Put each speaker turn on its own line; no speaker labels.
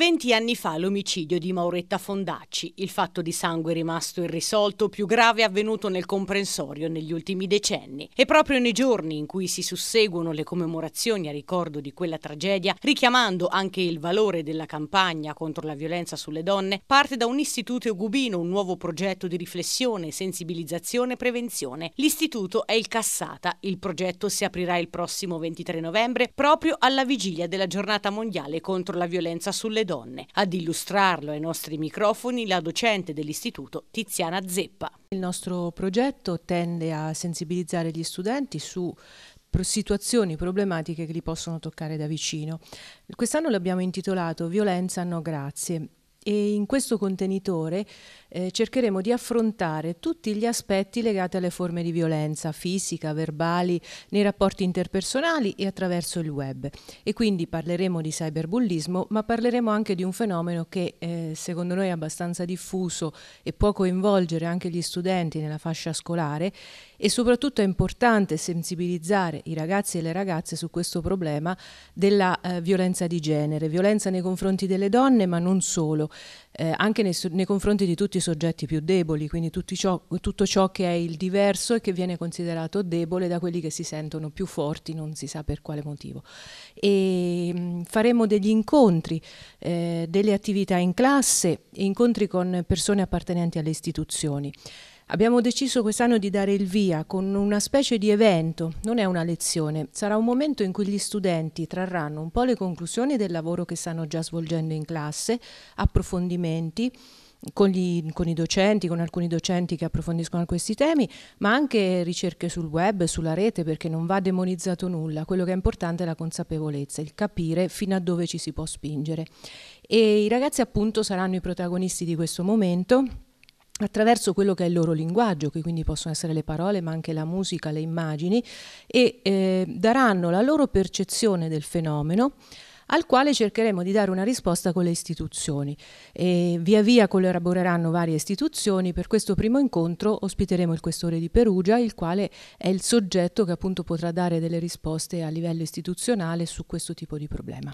Venti anni fa l'omicidio di Mauretta Fondacci, il fatto di sangue rimasto irrisolto più grave avvenuto nel comprensorio negli ultimi decenni. E proprio nei giorni in cui si susseguono le commemorazioni a ricordo di quella tragedia, richiamando anche il valore della campagna contro la violenza sulle donne, parte da un istituto eugubino un nuovo progetto di riflessione, sensibilizzazione e prevenzione. L'istituto è il Cassata. Il progetto si aprirà il prossimo 23 novembre proprio alla vigilia della giornata mondiale contro la violenza sulle donne donne. Ad illustrarlo ai nostri microfoni la docente dell'istituto Tiziana Zeppa.
Il nostro progetto tende a sensibilizzare gli studenti su situazioni problematiche che li possono toccare da vicino. Quest'anno l'abbiamo intitolato Violenza no grazie e in questo contenitore eh, cercheremo di affrontare tutti gli aspetti legati alle forme di violenza fisica, verbali, nei rapporti interpersonali e attraverso il web. E quindi parleremo di cyberbullismo, ma parleremo anche di un fenomeno che eh, secondo noi è abbastanza diffuso e può coinvolgere anche gli studenti nella fascia scolare e soprattutto è importante sensibilizzare i ragazzi e le ragazze su questo problema della eh, violenza di genere, violenza nei confronti delle donne, ma non solo eh, anche nei, nei, confronti di tutti i soggetti più deboli, quindi ciò, tutto ciò che è il diverso e che viene considerato debole da quelli che si sentono più forti, non si sa per quale motivo. E, mh, mm, faremo degli incontri, eh, delle attività in classe, incontri con persone appartenenti alle istituzioni. Abbiamo deciso quest'anno di dare il via con una specie di evento, non è una lezione, sarà un momento in cui gli studenti trarranno un po' le conclusioni del lavoro che stanno già svolgendo in classe, approfondimenti, con, gli, con, i docenti, con alcuni docenti che approfondiscono questi temi, ma anche ricerche sul web, sulla rete, perché non va demonizzato nulla. Quello che è importante è la consapevolezza, il capire fino a dove ci si può spingere. E i ragazzi appunto saranno i protagonisti di questo momento attraverso quello che è il loro linguaggio, che quindi possono essere le parole, ma anche la musica, le immagini, e eh, daranno la loro percezione del fenomeno al quale cercheremo di dare una risposta con le istituzioni. E via via collaboreranno varie istituzioni, per questo primo incontro ospiteremo il questore di Perugia, il quale è il soggetto che appunto potrà dare delle risposte a livello istituzionale su questo tipo di problema.